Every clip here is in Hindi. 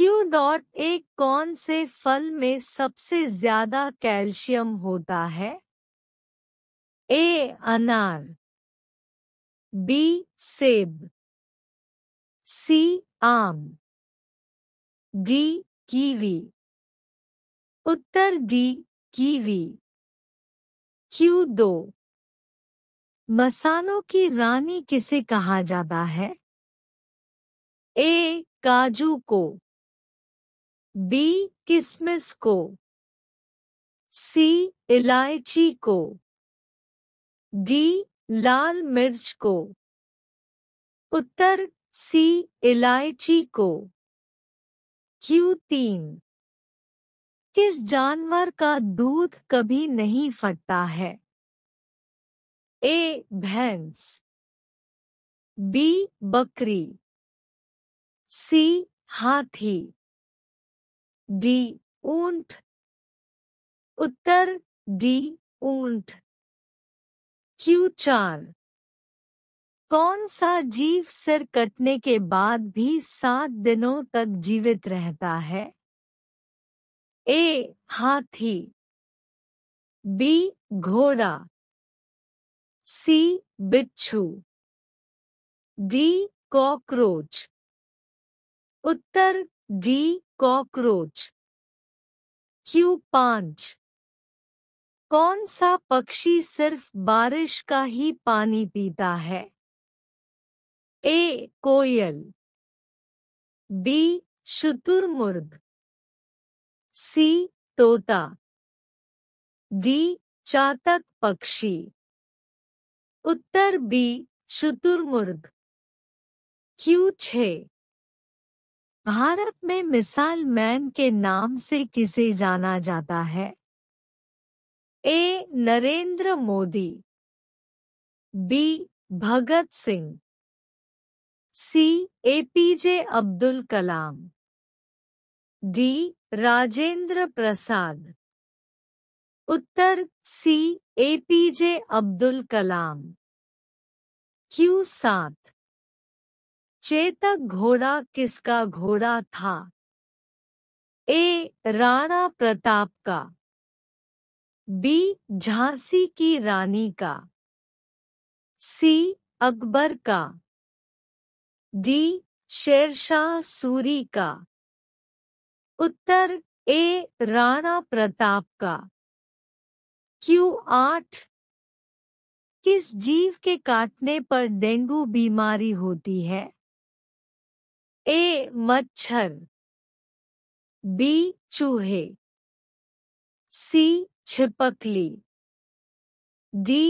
क्यू डॉट एक कौन से फल में सबसे ज्यादा कैल्शियम होता है ए अनार बी सेब सी आम डी कीवी उत्तर डी कीवी क्यू दो मसालों की रानी किसे कहा जाता है ए काजू को बी किसमिस को सी इलायची को डी लाल मिर्च को उत्तर सी इलायची को क्यू तीन किस जानवर का दूध कभी नहीं फटता है ए भैंस बी बकरी सी हाथी डी ऊंट उत्तर डी ऊंट क्यू चार कौन सा जीव सिर कटने के बाद भी सात दिनों तक जीवित रहता है ए हाथी बी घोड़ा सी बिच्छू डी कॉकरोच उत्तर डी कॉकरोच क्यू पांच कौन सा पक्षी सिर्फ बारिश का ही पानी पीता है ए कोयल बी शुतुरमुर्ग सी तोता डी चातक पक्षी उत्तर बी शुतुरमुर्ग क्यू छः भारत में मिसाइल मैन के नाम से किसे जाना जाता है A Narendra Modi B Bhagat Singh C APJ Abdul Kalam D Rajendra Prasad उत्तर C APJ Abdul Kalam Q सात चेतक घोड़ा किसका घोड़ा था ए राणा प्रताप का बी झांसी की रानी का सी अकबर का डी शेरशाह सूरी का उत्तर ए राणा प्रताप का क्यू आठ किस जीव के काटने पर डेंगू बीमारी होती है ए मच्छर बी चूहे सी छिपकली डी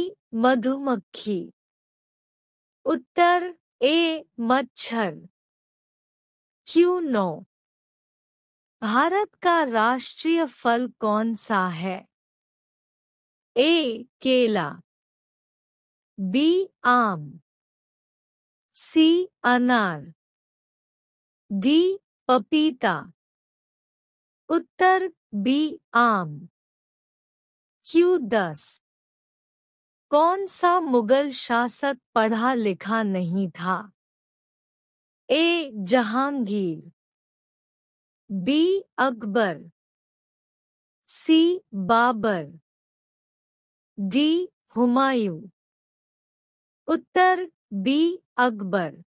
मधुमक्खी उत्तर ए मच्छर क्यू नो भारत का राष्ट्रीय फल कौन सा है ए केला बी आम सी अनार डी पपीता उत्तर बी आम क्यू दस कौन सा मुगल शासक पढ़ा लिखा नहीं था A Jahangir B Akbar C Babur D Humayun उत्तर बी अकबर